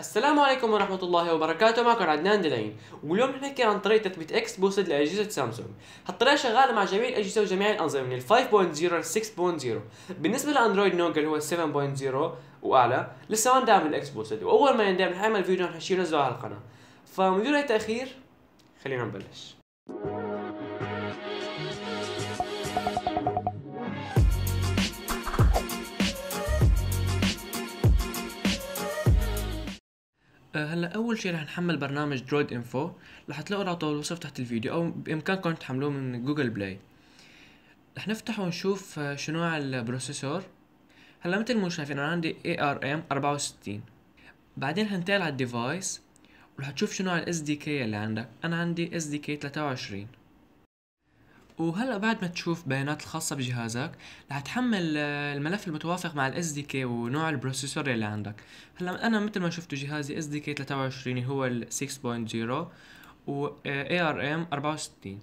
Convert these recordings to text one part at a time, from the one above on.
السلام عليكم ورحمة الله وبركاته معكم عدنان دلعين واليوم رح نحكي عن طريقة تثبيت اكس بوست لأجهزة سامسونج هالطريقة شغالة مع جميع الأجهزة وجميع الأنظمة من 5.0 ل 6.0 بالنسبة لأندرويد نوجل هو 7.0 وأعلى لسه ما ندعم الإكس بوست وأول ما يندعم رح نعمل فيديو رح أشيله على القناة فمن دون أي تأخير خلينا نبلش آه، هلا اول شيء رح نحمل برنامج درويد انفو رح تلاقوا رابطه بالوصف تحت الفيديو او بامكانكم تحملوه من جوجل بلاي رح نفتح ونشوف آه، شو نوع البروسيسور هلا مثل ما شايفين انا عندي اي ار ام 64 بعدين هنتقل على الديفايس ورح تشوف شو نوع الاس دي كي اللي عندك انا عندي اس دي كي 23 وهلا بعد ما تشوف بيانات الخاصة بجهازك رح تحمل آه، الملف المتوافق مع الاس دي كي ونوع البروسيسور اللي عندك هلا انا مثل ما شفتوا جهازي اس دي كي 23 هو ال 6.0 و آه، ARM 64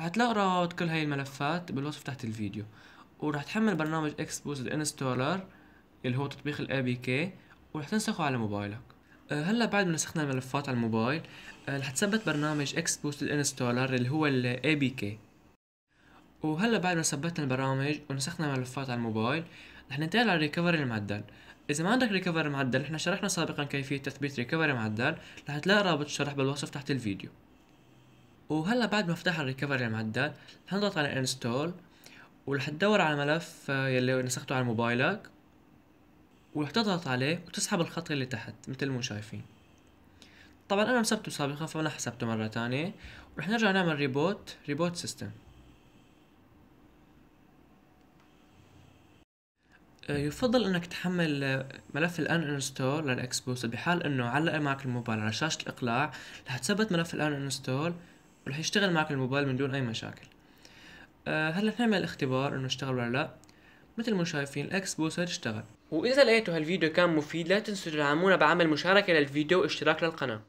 رح تلاقوا روابط كل هاي الملفات بالوصف تحت الفيديو ورح تحمل برنامج بوز الانستولر اللي هو تطبيق الاي بي كي ورح تنسخه على موبايلك آه، هلا بعد ما نسخنا الملفات على الموبايل رح تثبت برنامج بوست الانستولر اللي هو الاي بي كي وهلا بعد ما ثبتنا البرامج ونسخنا ملفات على الموبايل رح ننتقل على ريكفري المعدل اذا ما عندك ريكفري معدل احنا شرحنا سابقا كيفيه تثبيت ريكفري معدل رح تلاقي رابط الشرح بالوصف تحت الفيديو وهلا بعد ما افتح الريكفري المعدل رح نضغط على انستول ورح تدور على الملف يلي نسخته على موبايلك ورح تضغط عليه وتسحب الخط اللي تحت مثل ما شايفين طبعا انا مسبته سابقا فما حسبته مره تانية ورح نرجع نعمل ريبوت ريبوت سيستم آه، يفضل انك تحمل آه، ملف الان انستول للاكسبوس بحال انه علق معك الموبايل على شاشة الاقلاع رح تثبت ملف الان انستول ورح يشتغل معك الموبايل من دون اي مشاكل آه، هلا نعمل اختبار انه اشتغل ولا لا مثل ما شايفين الاكس بوستر اشتغل واذا لقيتوا هالفيديو كان مفيد لا تنسوا تدعمونا بعمل مشاركة للفيديو واشتراك للقناة